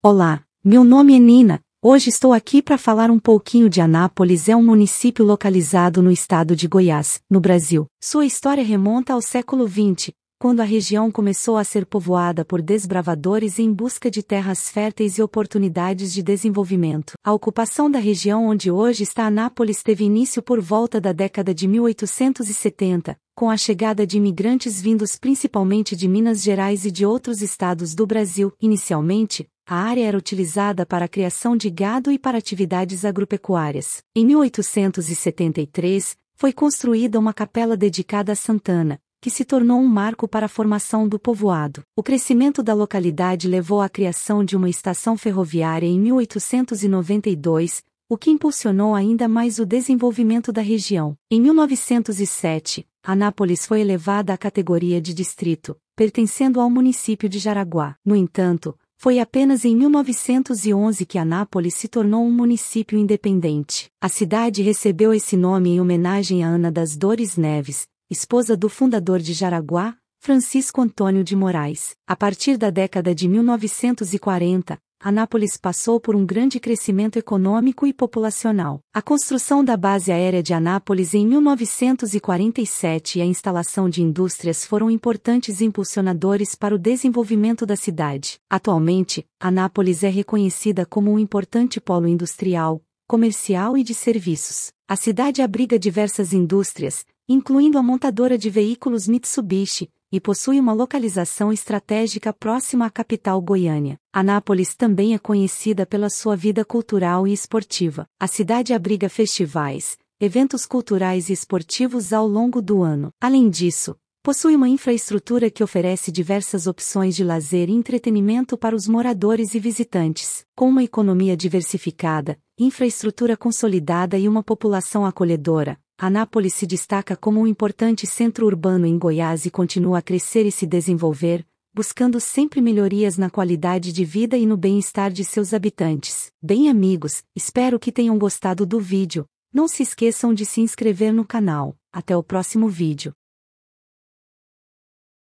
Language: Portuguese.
Olá, meu nome é Nina. Hoje estou aqui para falar um pouquinho de Anápolis, é um município localizado no estado de Goiás, no Brasil. Sua história remonta ao século XX, quando a região começou a ser povoada por desbravadores em busca de terras férteis e oportunidades de desenvolvimento. A ocupação da região onde hoje está Anápolis teve início por volta da década de 1870, com a chegada de imigrantes vindos principalmente de Minas Gerais e de outros estados do Brasil. Inicialmente, a área era utilizada para a criação de gado e para atividades agropecuárias. Em 1873, foi construída uma capela dedicada a Santana, que se tornou um marco para a formação do povoado. O crescimento da localidade levou à criação de uma estação ferroviária em 1892, o que impulsionou ainda mais o desenvolvimento da região. Em 1907, Anápolis foi elevada à categoria de distrito, pertencendo ao município de Jaraguá. No entanto, foi apenas em 1911 que Anápolis se tornou um município independente. A cidade recebeu esse nome em homenagem a Ana das Dores Neves, esposa do fundador de Jaraguá, Francisco Antônio de Moraes. A partir da década de 1940, Anápolis passou por um grande crescimento econômico e populacional. A construção da base aérea de Anápolis em 1947 e a instalação de indústrias foram importantes impulsionadores para o desenvolvimento da cidade. Atualmente, Anápolis é reconhecida como um importante polo industrial, comercial e de serviços. A cidade abriga diversas indústrias, incluindo a montadora de veículos Mitsubishi, e possui uma localização estratégica próxima à capital Goiânia. Anápolis também é conhecida pela sua vida cultural e esportiva. A cidade abriga festivais, eventos culturais e esportivos ao longo do ano. Além disso, possui uma infraestrutura que oferece diversas opções de lazer e entretenimento para os moradores e visitantes. Com uma economia diversificada, infraestrutura consolidada e uma população acolhedora, Anápolis se destaca como um importante centro urbano em Goiás e continua a crescer e se desenvolver, buscando sempre melhorias na qualidade de vida e no bem-estar de seus habitantes. Bem amigos, espero que tenham gostado do vídeo. Não se esqueçam de se inscrever no canal. Até o próximo vídeo.